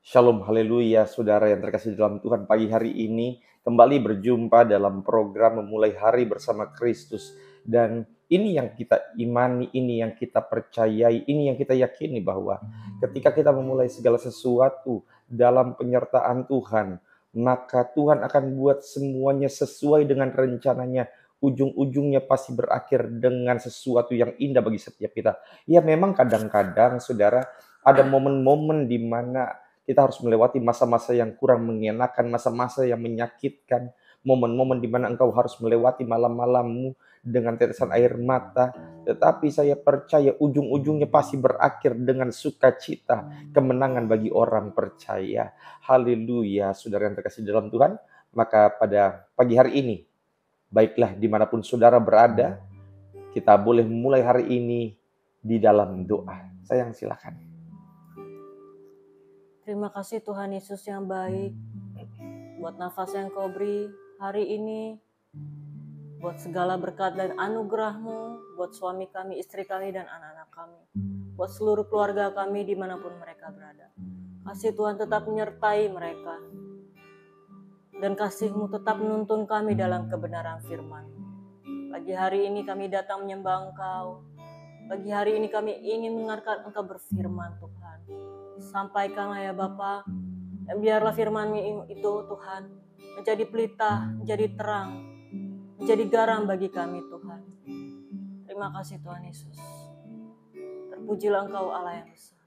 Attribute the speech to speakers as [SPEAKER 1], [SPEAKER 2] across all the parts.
[SPEAKER 1] Shalom haleluya saudara yang terkasih dalam Tuhan pagi hari ini kembali berjumpa dalam program memulai hari bersama Kristus dan ini yang kita imani, ini yang kita percayai, ini yang kita yakini bahwa ketika kita memulai segala sesuatu dalam penyertaan Tuhan, maka Tuhan akan buat semuanya sesuai dengan rencananya ujung-ujungnya pasti berakhir dengan sesuatu yang indah bagi setiap kita. Ya memang kadang-kadang saudara ada momen-momen di mana kita harus melewati masa-masa yang kurang mengenakan, masa-masa yang menyakitkan, momen-momen di mana engkau harus melewati malam-malammu dengan tetesan air mata. Tetapi saya percaya ujung-ujungnya pasti berakhir dengan sukacita, kemenangan bagi orang percaya. Haleluya, saudara yang terkasih dalam Tuhan. Maka pada pagi hari ini, baiklah dimanapun saudara berada, kita boleh mulai hari ini di dalam doa. Sayang silakan.
[SPEAKER 2] Terima kasih Tuhan Yesus yang baik buat nafas yang kau beri hari ini, buat segala berkat dan anugerahmu, buat suami kami, istri kami, dan anak-anak kami, buat seluruh keluarga kami dimanapun mereka berada. Kasih Tuhan tetap menyertai mereka, dan kasihmu tetap menuntun kami dalam kebenaran firman. Pagi hari ini kami datang menyembah Engkau. Pagi hari ini kami ingin mendengarkan Engkau berfirman Tuhan sampaikanlah ya Bapa. Biarlah firman itu Tuhan menjadi pelita, menjadi terang, menjadi garam bagi kami Tuhan. Terima kasih Tuhan Yesus. Terpujilah Engkau Allah yang besar.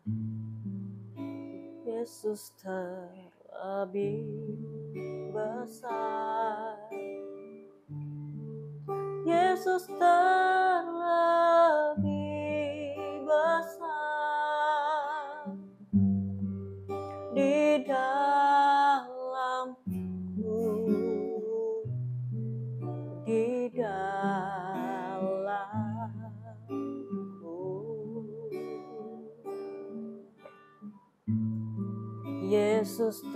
[SPEAKER 2] Yesus terlebih besar. Yesus terlebih Yesus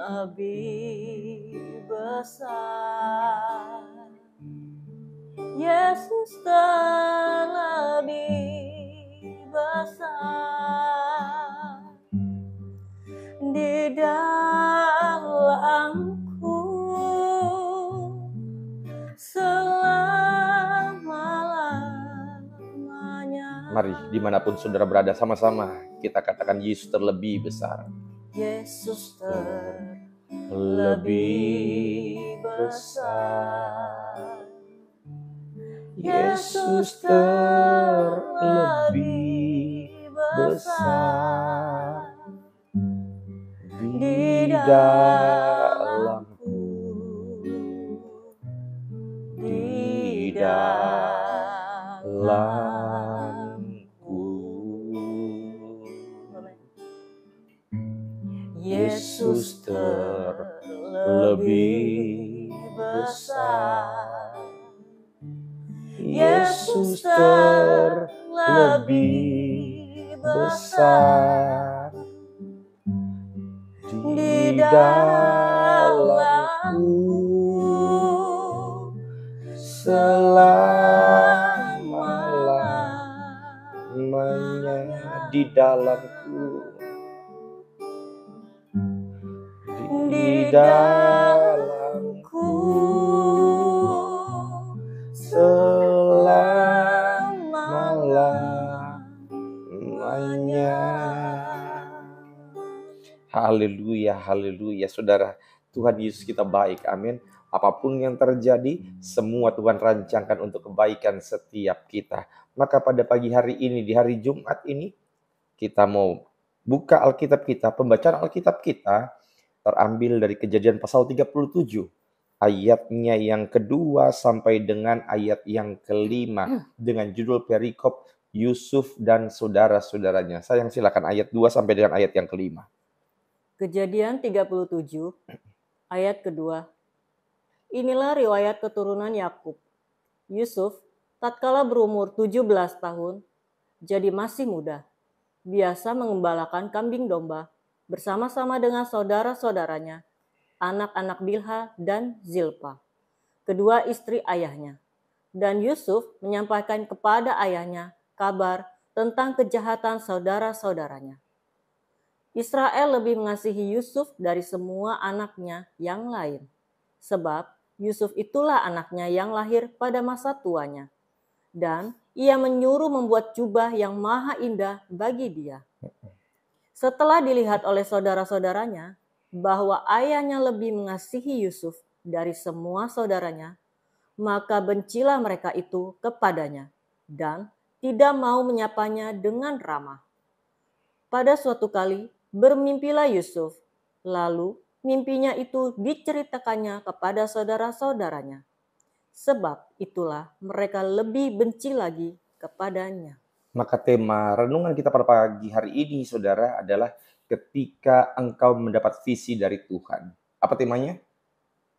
[SPEAKER 2] lebih besar Yesus terlebih besar Di dalamku selama-lamanya
[SPEAKER 1] Mari dimanapun saudara berada sama-sama kita katakan Yesus terlebih besar
[SPEAKER 2] Yesus
[SPEAKER 1] terlebih besar Yesus terlebih besar di dalam terlebih besar di dalamku selama-lamanya di dalamku di dalam Haleluya, haleluya. Saudara, Tuhan Yesus kita baik. Amin. Apapun yang terjadi, semua Tuhan rancangkan untuk kebaikan setiap kita. Maka pada pagi hari ini, di hari Jumat ini, kita mau buka Alkitab kita. Pembacaan Alkitab kita terambil dari kejadian pasal 37 ayatnya yang kedua sampai dengan ayat yang kelima hmm. dengan judul perikop Yusuf dan saudara-saudaranya. Sayang silakan ayat dua sampai dengan ayat yang kelima.
[SPEAKER 2] Kejadian 37 ayat kedua. Inilah riwayat keturunan Yakub. Yusuf tatkala berumur 17 tahun, jadi masih muda, biasa mengembalakan kambing domba bersama-sama dengan saudara-saudaranya, anak-anak Bilha dan Zilpa, kedua istri ayahnya. Dan Yusuf menyampaikan kepada ayahnya kabar tentang kejahatan saudara-saudaranya Israel lebih mengasihi Yusuf dari semua anaknya yang lain. Sebab Yusuf itulah anaknya yang lahir pada masa tuanya. Dan ia menyuruh membuat jubah yang maha indah bagi dia. Setelah dilihat oleh saudara-saudaranya bahwa ayahnya lebih mengasihi Yusuf dari semua saudaranya, maka bencilah mereka itu kepadanya dan tidak mau menyapanya dengan ramah. Pada suatu kali, Bermimpilah Yusuf. Lalu mimpinya itu diceritakannya kepada saudara-saudaranya. Sebab itulah mereka lebih benci lagi kepadanya.
[SPEAKER 1] Maka tema renungan kita pada pagi hari ini saudara adalah ketika engkau mendapat visi dari Tuhan. Apa temanya?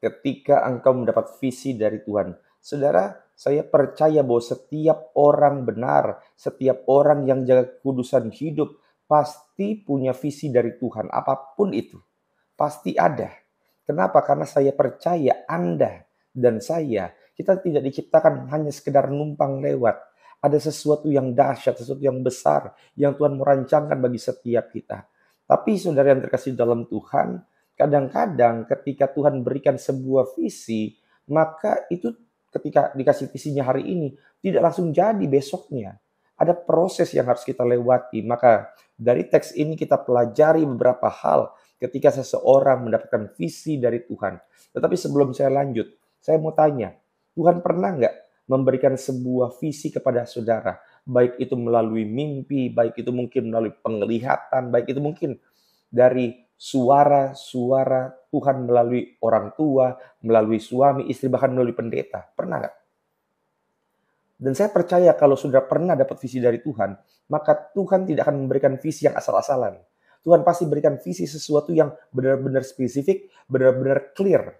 [SPEAKER 1] Ketika engkau mendapat visi dari Tuhan. Saudara, saya percaya bahwa setiap orang benar, setiap orang yang jaga kudusan hidup, pasti punya visi dari Tuhan, apapun itu. Pasti ada. Kenapa? Karena saya percaya Anda dan saya, kita tidak diciptakan hanya sekedar numpang lewat. Ada sesuatu yang dahsyat, sesuatu yang besar yang Tuhan merancangkan bagi setiap kita. Tapi saudara yang terkasih dalam Tuhan, kadang-kadang ketika Tuhan berikan sebuah visi, maka itu ketika dikasih visinya hari ini, tidak langsung jadi besoknya ada proses yang harus kita lewati. Maka dari teks ini kita pelajari beberapa hal ketika seseorang mendapatkan visi dari Tuhan. Tetapi sebelum saya lanjut, saya mau tanya, Tuhan pernah nggak memberikan sebuah visi kepada saudara? Baik itu melalui mimpi, baik itu mungkin melalui penglihatan, baik itu mungkin dari suara-suara Tuhan melalui orang tua, melalui suami, istri, bahkan melalui pendeta. Pernah nggak? Dan saya percaya kalau sudah pernah dapat visi dari Tuhan, maka Tuhan tidak akan memberikan visi yang asal-asalan. Tuhan pasti berikan visi sesuatu yang benar-benar spesifik, benar-benar clear.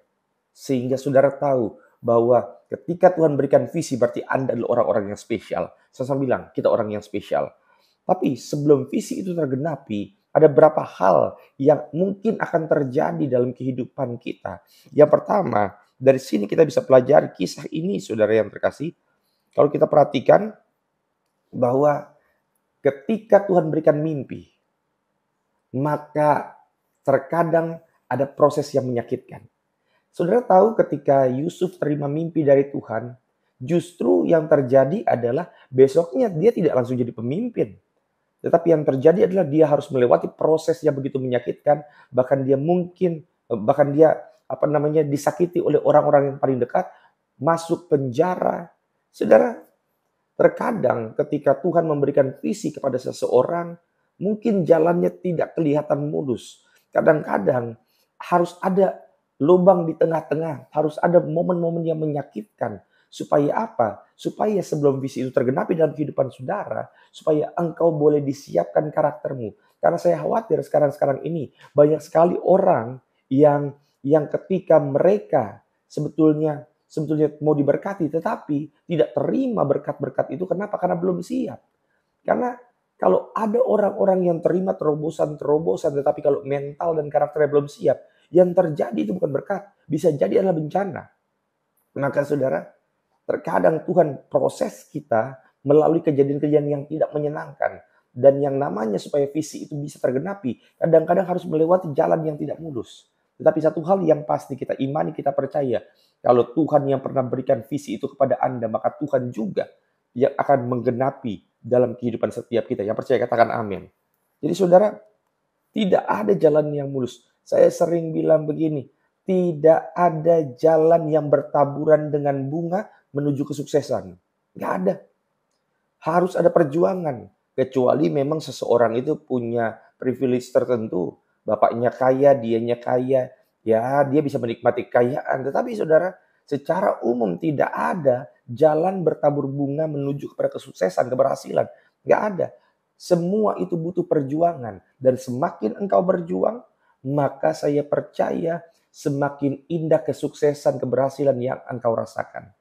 [SPEAKER 1] Sehingga saudara tahu bahwa ketika Tuhan berikan visi berarti Anda adalah orang-orang yang spesial. Saya bilang, kita orang yang spesial. Tapi sebelum visi itu tergenapi, ada berapa hal yang mungkin akan terjadi dalam kehidupan kita. Yang pertama, dari sini kita bisa pelajari kisah ini, saudara yang terkasih. Kalau kita perhatikan bahwa ketika Tuhan berikan mimpi, maka terkadang ada proses yang menyakitkan. Saudara tahu ketika Yusuf terima mimpi dari Tuhan, justru yang terjadi adalah besoknya dia tidak langsung jadi pemimpin. Tetapi yang terjadi adalah dia harus melewati proses yang begitu menyakitkan, bahkan dia mungkin bahkan dia apa namanya disakiti oleh orang-orang yang paling dekat, masuk penjara, Saudara, terkadang ketika Tuhan memberikan visi kepada seseorang, mungkin jalannya tidak kelihatan mulus. Kadang-kadang harus ada lubang di tengah-tengah, harus ada momen-momen yang menyakitkan. Supaya apa? Supaya sebelum visi itu tergenapi dalam kehidupan saudara, supaya engkau boleh disiapkan karaktermu. Karena saya khawatir sekarang-sekarang ini banyak sekali orang yang yang ketika mereka sebetulnya sebetulnya mau diberkati tetapi tidak terima berkat-berkat itu kenapa? Karena belum siap. Karena kalau ada orang-orang yang terima terobosan-terobosan tetapi kalau mental dan karakternya belum siap, yang terjadi itu bukan berkat, bisa jadi adalah bencana. Maka saudara, terkadang Tuhan proses kita melalui kejadian-kejadian yang tidak menyenangkan dan yang namanya supaya visi itu bisa tergenapi, kadang-kadang harus melewati jalan yang tidak mulus. Tetapi satu hal yang pasti kita imani, kita percaya. Kalau Tuhan yang pernah berikan visi itu kepada Anda, maka Tuhan juga yang akan menggenapi dalam kehidupan setiap kita. Yang percaya katakan amin. Jadi saudara, tidak ada jalan yang mulus. Saya sering bilang begini, tidak ada jalan yang bertaburan dengan bunga menuju kesuksesan. Nggak ada. Harus ada perjuangan. Kecuali memang seseorang itu punya privilege tertentu bapaknya kaya, dianya kaya, ya dia bisa menikmati kekayaan. Tetapi saudara, secara umum tidak ada jalan bertabur bunga menuju kepada kesuksesan, keberhasilan. Gak ada. Semua itu butuh perjuangan. Dan semakin engkau berjuang, maka saya percaya semakin indah kesuksesan, keberhasilan yang engkau rasakan.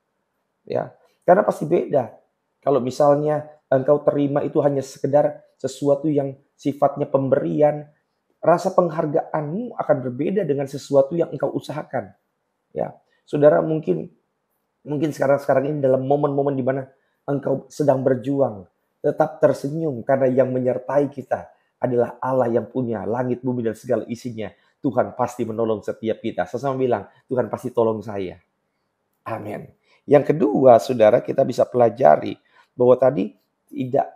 [SPEAKER 1] Ya, karena pasti beda. Kalau misalnya engkau terima itu hanya sekedar sesuatu yang sifatnya pemberian, rasa penghargaanmu akan berbeda dengan sesuatu yang engkau usahakan. Ya, saudara mungkin mungkin sekarang-sekarang ini dalam momen-momen di mana engkau sedang berjuang, tetap tersenyum karena yang menyertai kita adalah Allah yang punya langit, bumi dan segala isinya. Tuhan pasti menolong setiap kita. Sesama bilang, Tuhan pasti tolong saya. Amin. Yang kedua, saudara, kita bisa pelajari bahwa tadi tidak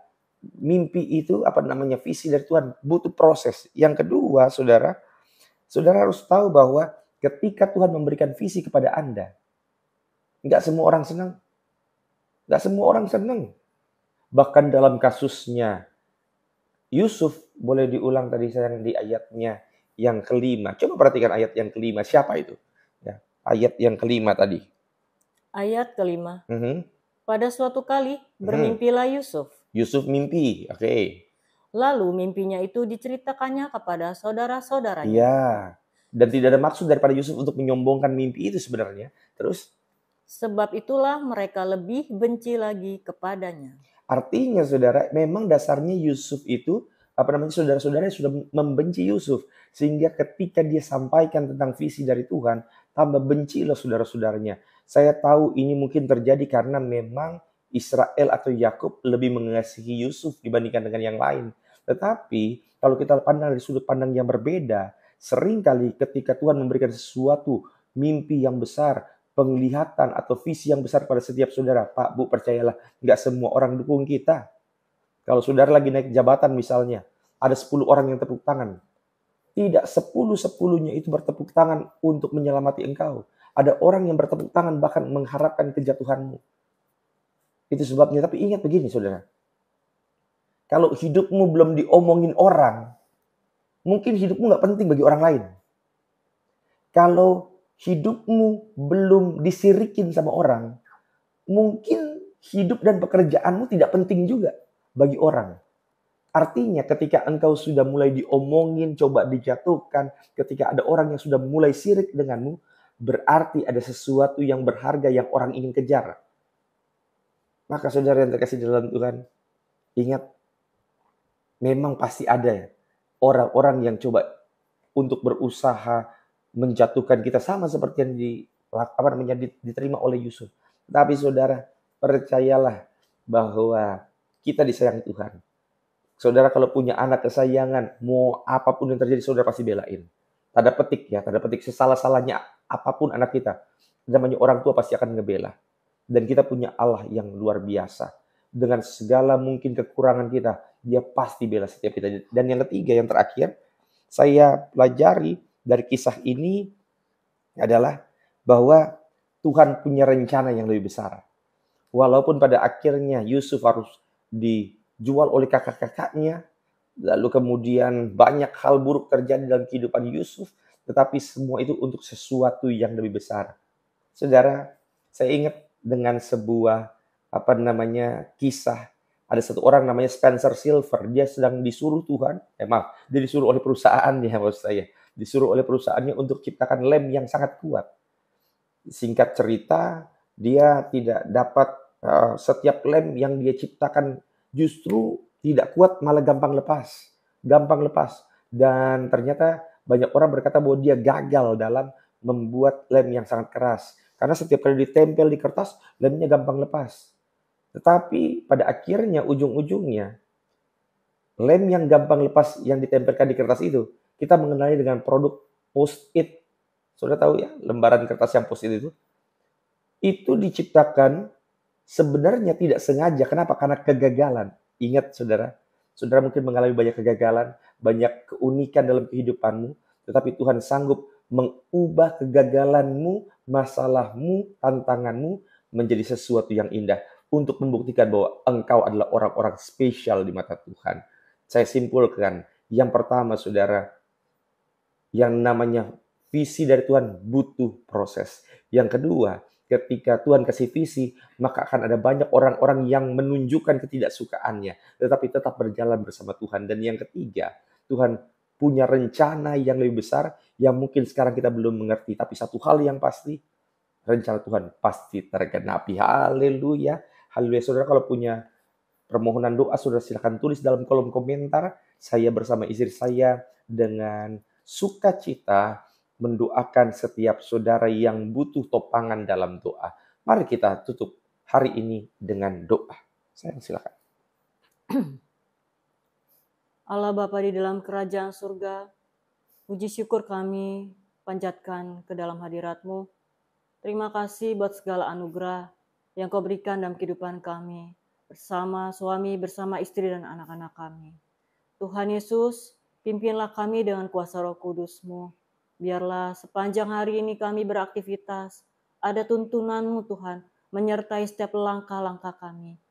[SPEAKER 1] mimpi itu apa namanya visi dari Tuhan butuh proses. Yang kedua, Saudara, Saudara harus tahu bahwa ketika Tuhan memberikan visi kepada Anda, nggak semua orang senang. Nggak semua orang senang. Bahkan dalam kasusnya Yusuf boleh diulang tadi yang di ayatnya yang kelima. Coba perhatikan ayat yang kelima. Siapa itu? Ya, ayat yang kelima tadi.
[SPEAKER 2] Ayat kelima. Mm -hmm. Pada suatu kali mhm. bermimpilah
[SPEAKER 1] Yusuf Yusuf mimpi, oke. Okay.
[SPEAKER 2] Lalu mimpinya itu diceritakannya kepada saudara-saudaranya. Iya.
[SPEAKER 1] Dan tidak ada maksud daripada Yusuf untuk menyombongkan mimpi itu sebenarnya. Terus?
[SPEAKER 2] Sebab itulah mereka lebih benci lagi kepadanya.
[SPEAKER 1] Artinya saudara, memang dasarnya Yusuf itu apa namanya saudara-saudara sudah membenci Yusuf sehingga ketika dia sampaikan tentang visi dari Tuhan tambah benci loh saudara-saudaranya. Saya tahu ini mungkin terjadi karena memang Israel atau Yakub lebih mengasihi Yusuf dibandingkan dengan yang lain. Tetapi kalau kita pandang dari sudut pandang yang berbeda, seringkali ketika Tuhan memberikan sesuatu mimpi yang besar, penglihatan atau visi yang besar pada setiap saudara, Pak, Bu, percayalah, nggak semua orang dukung kita. Kalau saudara lagi naik jabatan misalnya, ada 10 orang yang tepuk tangan. Tidak 10-10-nya itu bertepuk tangan untuk menyelamati engkau. Ada orang yang bertepuk tangan bahkan mengharapkan kejatuhanmu. Itu sebabnya. Tapi ingat begini saudara. Kalau hidupmu belum diomongin orang, mungkin hidupmu nggak penting bagi orang lain. Kalau hidupmu belum disirikin sama orang, mungkin hidup dan pekerjaanmu tidak penting juga bagi orang. Artinya ketika engkau sudah mulai diomongin, coba dijatuhkan, ketika ada orang yang sudah mulai sirik denganmu, berarti ada sesuatu yang berharga yang orang ingin kejar. Maka saudara yang terkasih dalam Tuhan, ingat memang pasti ada ya orang-orang yang coba untuk berusaha menjatuhkan kita sama seperti yang di apa namanya diterima oleh Yusuf. Tapi saudara, percayalah bahwa kita disayangi Tuhan. Saudara kalau punya anak kesayangan, mau apapun yang terjadi saudara pasti belain. Tanda petik ya, tanda petik sesalah-salahnya apapun anak kita. Namanya orang tua pasti akan ngebela dan kita punya Allah yang luar biasa. Dengan segala mungkin kekurangan kita, dia pasti bela setiap kita. Dan yang ketiga, yang terakhir, saya pelajari dari kisah ini adalah bahwa Tuhan punya rencana yang lebih besar. Walaupun pada akhirnya Yusuf harus dijual oleh kakak-kakaknya, lalu kemudian banyak hal buruk terjadi dalam kehidupan Yusuf, tetapi semua itu untuk sesuatu yang lebih besar. Saudara, saya ingat dengan sebuah apa namanya kisah ada satu orang namanya Spencer Silver dia sedang disuruh Tuhan eh maaf dia disuruh oleh perusahaan ya maksud saya disuruh oleh perusahaannya untuk ciptakan lem yang sangat kuat singkat cerita dia tidak dapat uh, setiap lem yang dia ciptakan justru tidak kuat malah gampang lepas gampang lepas dan ternyata banyak orang berkata bahwa dia gagal dalam membuat lem yang sangat keras karena setiap kali ditempel di kertas, lemnya gampang lepas. Tetapi pada akhirnya, ujung-ujungnya, lem yang gampang lepas yang ditempelkan di kertas itu, kita mengenali dengan produk post-it. Sudah tahu ya, lembaran kertas yang post-it itu? Itu diciptakan sebenarnya tidak sengaja. Kenapa? Karena kegagalan. Ingat saudara, saudara mungkin mengalami banyak kegagalan, banyak keunikan dalam kehidupanmu, tetapi Tuhan sanggup mengubah kegagalanmu, masalahmu, tantanganmu menjadi sesuatu yang indah untuk membuktikan bahwa engkau adalah orang-orang spesial di mata Tuhan. Saya simpulkan, yang pertama saudara, yang namanya visi dari Tuhan butuh proses. Yang kedua, ketika Tuhan kasih visi, maka akan ada banyak orang-orang yang menunjukkan ketidaksukaannya, tetapi tetap berjalan bersama Tuhan. Dan yang ketiga, Tuhan punya rencana yang lebih besar yang mungkin sekarang kita belum mengerti. Tapi satu hal yang pasti, rencana Tuhan pasti tergenapi. Haleluya. Haleluya. Saudara kalau punya permohonan doa, saudara silahkan tulis dalam kolom komentar. Saya bersama istri saya dengan sukacita mendoakan setiap saudara yang butuh topangan dalam doa. Mari kita tutup hari ini dengan doa. Saya silakan.
[SPEAKER 2] Allah Bapa di dalam kerajaan surga, puji syukur kami panjatkan ke dalam hadiratmu. Terima kasih buat segala anugerah yang kau berikan dalam kehidupan kami, bersama suami, bersama istri dan anak-anak kami. Tuhan Yesus, pimpinlah kami dengan kuasa roh kudusmu. Biarlah sepanjang hari ini kami beraktivitas, ada tuntunanmu Tuhan, menyertai setiap langkah-langkah kami.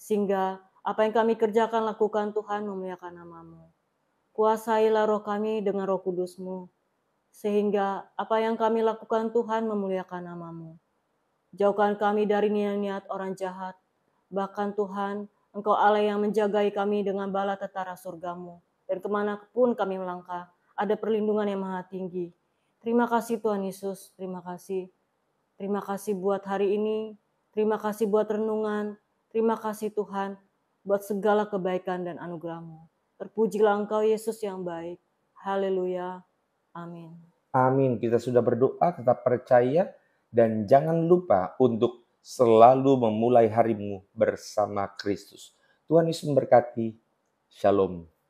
[SPEAKER 2] Sehingga apa yang kami kerjakan, lakukan Tuhan memuliakan namamu. Kuasailah roh kami dengan roh kudusmu, sehingga apa yang kami lakukan Tuhan memuliakan namamu. Jauhkan kami dari niat-niat orang jahat, bahkan Tuhan, Engkau Allah yang menjagai kami dengan bala tentara surgamu. Dan kemanapun kami melangkah, ada perlindungan yang maha tinggi. Terima kasih Tuhan Yesus, terima kasih. Terima kasih buat hari ini, terima kasih buat renungan, terima kasih Tuhan buat segala kebaikan dan anugerahmu. Terpujilah engkau Yesus yang baik. Haleluya. Amin.
[SPEAKER 1] Amin. Kita sudah berdoa, tetap percaya, dan jangan lupa untuk selalu memulai harimu bersama Kristus. Tuhan Yesus memberkati. Shalom.